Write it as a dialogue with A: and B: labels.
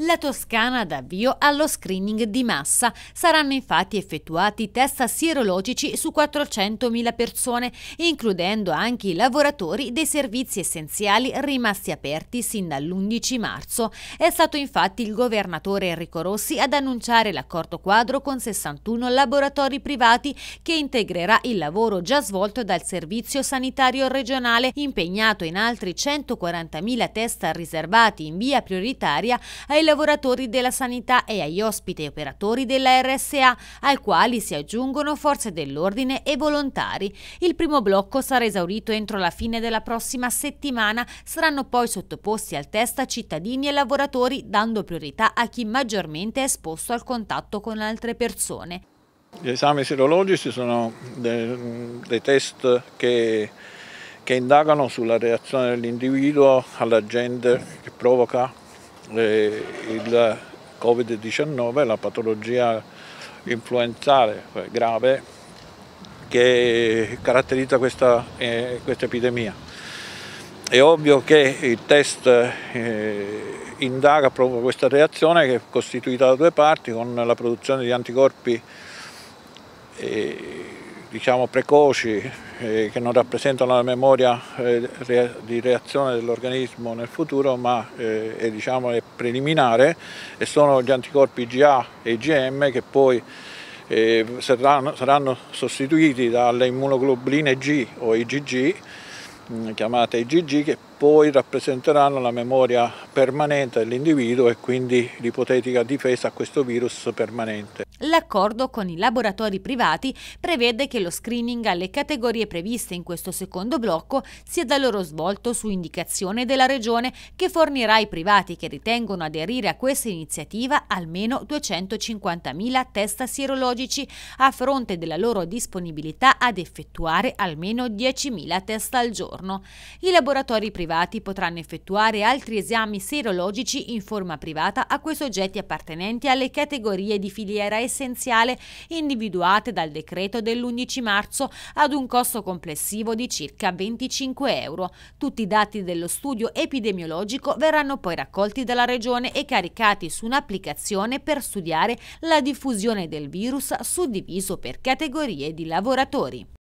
A: La Toscana dà avvio allo screening di massa. Saranno infatti effettuati test sierologici su 400.000 persone, includendo anche i lavoratori dei servizi essenziali rimasti aperti sin dall'11 marzo. È stato infatti il governatore Enrico Rossi ad annunciare l'accordo quadro con 61 laboratori privati che integrerà il lavoro già svolto dal Servizio Sanitario Regionale, impegnato in altri 140.000 test riservati in via prioritaria ai lavoratori della sanità e agli ospiti e operatori della RSA, ai quali si aggiungono forze dell'ordine e volontari. Il primo blocco sarà esaurito entro la fine della prossima settimana, saranno poi sottoposti al test cittadini e lavoratori, dando priorità a chi maggiormente è esposto al contatto con altre persone.
B: Gli esami serologici sono dei, dei test che, che indagano sulla reazione dell'individuo all'agente che provoca eh, il Covid-19 è la patologia influenzale eh, grave che caratterizza questa, eh, questa epidemia. È ovvio che il test eh, indaga proprio questa reazione che è costituita da due parti con la produzione di anticorpi eh, diciamo, precoci eh, che non rappresentano la memoria eh, di reazione dell'organismo nel futuro ma eh, è, diciamo, è preliminare e sono gli anticorpi GA e IgM che poi eh, saranno, saranno, sostituiti dalle immunoglobuline G o IgG mh, mm, chiamate IgG che poi rappresenteranno la memoria permanente dell'individuo e quindi l'ipotetica difesa a questo virus permanente.
A: L'accordo con i laboratori privati prevede che lo screening alle categorie previste in questo secondo blocco sia da loro svolto su indicazione della Regione che fornirà ai privati che ritengono aderire a questa iniziativa almeno 250.000 test sierologici a fronte della loro disponibilità ad effettuare almeno 10.000 test al giorno. I laboratori privati potranno effettuare altri esami sierologici in forma privata a quei soggetti appartenenti alle categorie di filiera essenziale individuate dal decreto dell'11 marzo ad un costo complessivo di circa 25 euro. Tutti i dati dello studio epidemiologico verranno poi raccolti dalla Regione e caricati su un'applicazione per studiare la diffusione del virus suddiviso per categorie di lavoratori.